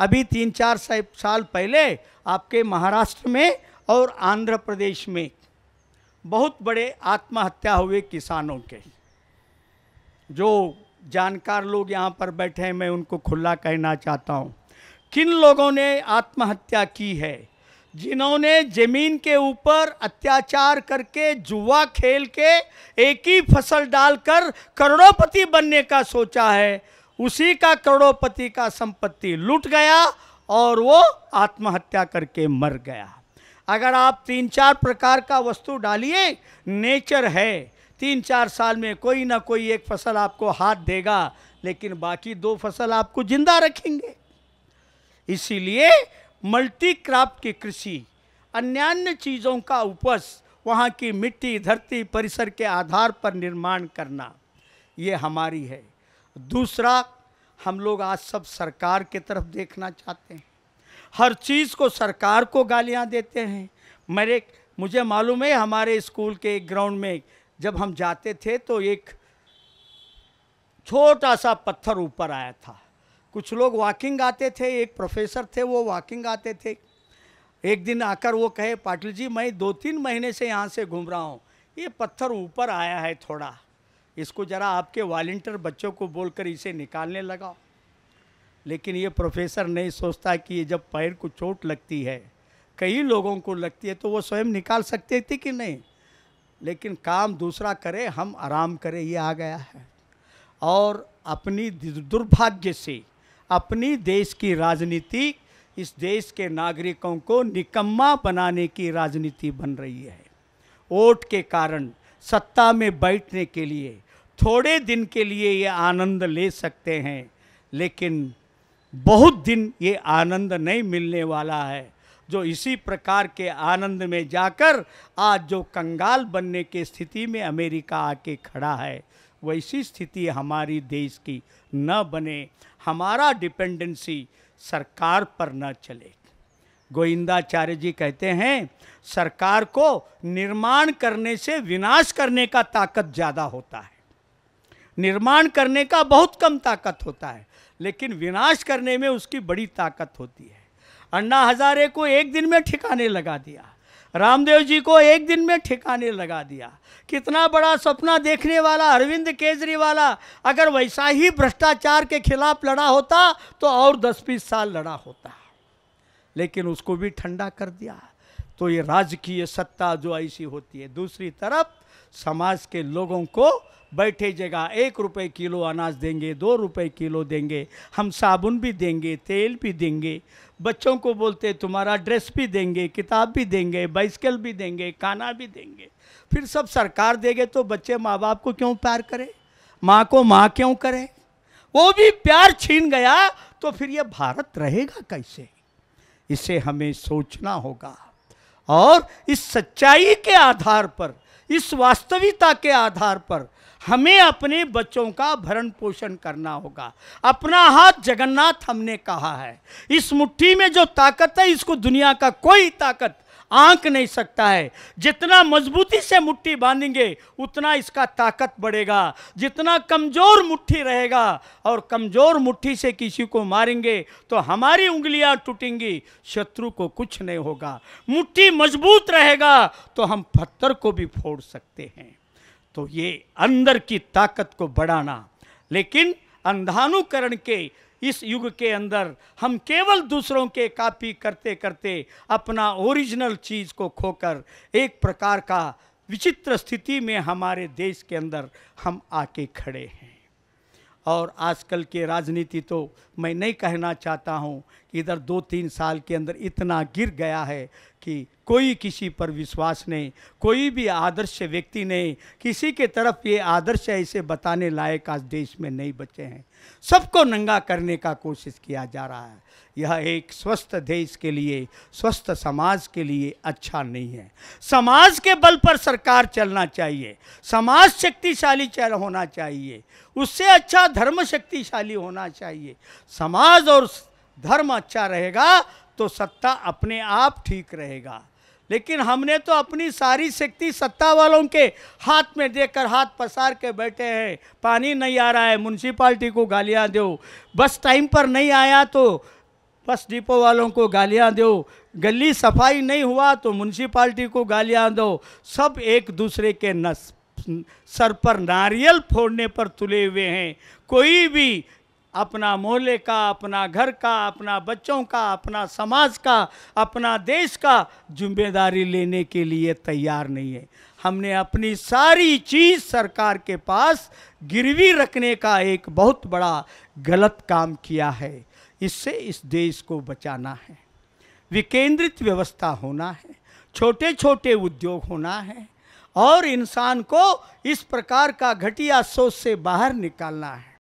अभी तीन चार साल पहले आपके महाराष्ट्र में और आंध्र प्रदेश में बहुत बड़े आत्महत्या हुए किसानों के जो जानकार लोग यहाँ पर बैठे हैं मैं उनको खुला कहना चाहता हूँ किन लोगों ने आत्महत्या की है जिन्होंने जमीन के ऊपर अत्याचार करके जुआ खेल के एक ही फसल डालकर करोड़पति बनने का सोचा है उसी का करोड़पति का संपत्ति लूट गया और वो आत्महत्या करके मर गया अगर आप तीन चार प्रकार का वस्तु डालिए नेचर है तीन चार साल में कोई ना कोई एक फसल आपको हाथ देगा लेकिन बाकी दो फसल आपको जिंदा रखेंगे इसीलिए मल्टी क्रॉप की कृषि अन्य चीज़ों का उपज वहाँ की मिट्टी धरती परिसर के आधार पर निर्माण करना ये हमारी है दूसरा हम लोग आज सब सरकार के तरफ देखना चाहते हैं हर चीज़ को सरकार को गालियां देते हैं मेरे मुझे मालूम है हमारे स्कूल के ग्राउंड में जब हम जाते थे तो एक छोटा सा पत्थर ऊपर आया था कुछ लोग वॉकिंग आते थे एक प्रोफेसर थे वो वॉकिंग आते थे एक दिन आकर वो कहे पाटिल जी मैं दो तीन महीने से यहाँ से घूम रहा हूँ ये पत्थर ऊपर आया है थोड़ा इसको ज़रा आपके वॉल्टियर बच्चों को बोलकर इसे निकालने लगाओ लेकिन ये प्रोफेसर नहीं सोचता कि ये जब पैर को चोट लगती है कई लोगों को लगती है तो वो स्वयं निकाल सकते थे कि नहीं लेकिन काम दूसरा करे हम आराम करें ये आ गया है और अपनी दुर्भाग्य से अपनी देश की राजनीति इस देश के नागरिकों को निकम्मा बनाने की राजनीति बन रही है वोट के कारण सत्ता में बैठने के लिए थोड़े दिन के लिए ये आनंद ले सकते हैं लेकिन बहुत दिन ये आनंद नहीं मिलने वाला है जो इसी प्रकार के आनंद में जाकर आज जो कंगाल बनने के स्थिति में अमेरिका आके खड़ा है वैसी स्थिति हमारी देश की न बने हमारा डिपेंडेंसी सरकार पर न चले गोविंदाचार्य जी कहते हैं सरकार को निर्माण करने से विनाश करने का ताकत ज़्यादा होता है निर्माण करने का बहुत कम ताकत होता है लेकिन विनाश करने में उसकी बड़ी ताकत होती है अन्ना हजारे को एक दिन में ठिकाने लगा दिया रामदेव जी को एक दिन में ठिकाने लगा दिया कितना बड़ा सपना देखने वाला अरविंद केजरीवाला अगर वैसा ही भ्रष्टाचार के खिलाफ लड़ा होता तो और दस बीस साल लड़ा होता लेकिन उसको भी ठंडा कर दिया तो ये राजकीय सत्ता जो ऐसी होती है दूसरी तरफ समाज के लोगों को बैठे जगह एक रुपये किलो अनाज देंगे दो रुपये किलो देंगे हम साबुन भी देंगे तेल भी देंगे बच्चों को बोलते तुम्हारा ड्रेस भी देंगे किताब भी देंगे बाइसकल भी देंगे खाना भी देंगे फिर सब सरकार देंगे तो बच्चे माँ बाप को क्यों प्यार करें माँ को माँ क्यों करें वो भी प्यार छीन गया तो फिर ये भारत रहेगा कैसे इसे हमें सोचना होगा और इस सच्चाई के आधार पर इस वास्तविकता के आधार पर हमें अपने बच्चों का भरण पोषण करना होगा अपना हाथ जगन्नाथ हमने कहा है इस मुट्ठी में जो ताकत है इसको दुनिया का कोई ताकत आंक नहीं सकता है जितना मजबूती से मुट्ठी बांधेंगे उतना इसका ताकत बढ़ेगा जितना कमज़ोर मुट्ठी रहेगा और कमज़ोर मुट्ठी से किसी को मारेंगे तो हमारी उंगलियां टूटेंगी शत्रु को कुछ नहीं होगा मुट्ठी मजबूत रहेगा तो हम पत्थर को भी फोड़ सकते हैं तो ये अंदर की ताकत को बढ़ाना लेकिन अंधानुकरण के इस युग के अंदर हम केवल दूसरों के कापी करते करते अपना ओरिजिनल चीज़ को खोकर एक प्रकार का विचित्र स्थिति में हमारे देश के अंदर हम आके खड़े हैं और आजकल के राजनीति तो मैं नहीं कहना चाहता हूँ इधर दो तीन साल के अंदर इतना गिर गया है कि कोई किसी पर विश्वास नहीं कोई भी आदर्श व्यक्ति नहीं किसी के तरफ ये आदर्श ऐसे बताने लायक आज देश में नहीं बचे हैं सबको नंगा करने का कोशिश किया जा रहा है यह एक स्वस्थ देश के लिए स्वस्थ समाज के लिए अच्छा नहीं है समाज के बल पर सरकार चलना चाहिए समाज शक्तिशाली चल होना चाहिए उससे अच्छा धर्म शक्तिशाली होना चाहिए समाज और धर्म अच्छा रहेगा तो सत्ता अपने आप ठीक रहेगा लेकिन हमने तो अपनी सारी शक्ति सत्ता वालों के हाथ में देकर हाथ पसार के बैठे हैं पानी नहीं आ रहा है म्यूनसिपाल्टी को गालियाँ दो बस टाइम पर नहीं आया तो बस डिपो वालों को गालियाँ दो गली सफाई नहीं हुआ तो म्यूनसिपाल्टी को गालियाँ दो सब एक दूसरे के नस सर पर नारियल फोड़ने पर तुले हुए हैं कोई भी अपना मोहल्ले का अपना घर का अपना बच्चों का अपना समाज का अपना देश का जिम्मेदारी लेने के लिए तैयार नहीं है हमने अपनी सारी चीज़ सरकार के पास गिरवी रखने का एक बहुत बड़ा गलत काम किया है इससे इस देश को बचाना है विकेंद्रित व्यवस्था होना है छोटे छोटे उद्योग होना है और इंसान को इस प्रकार का घटिया सोच से बाहर निकालना है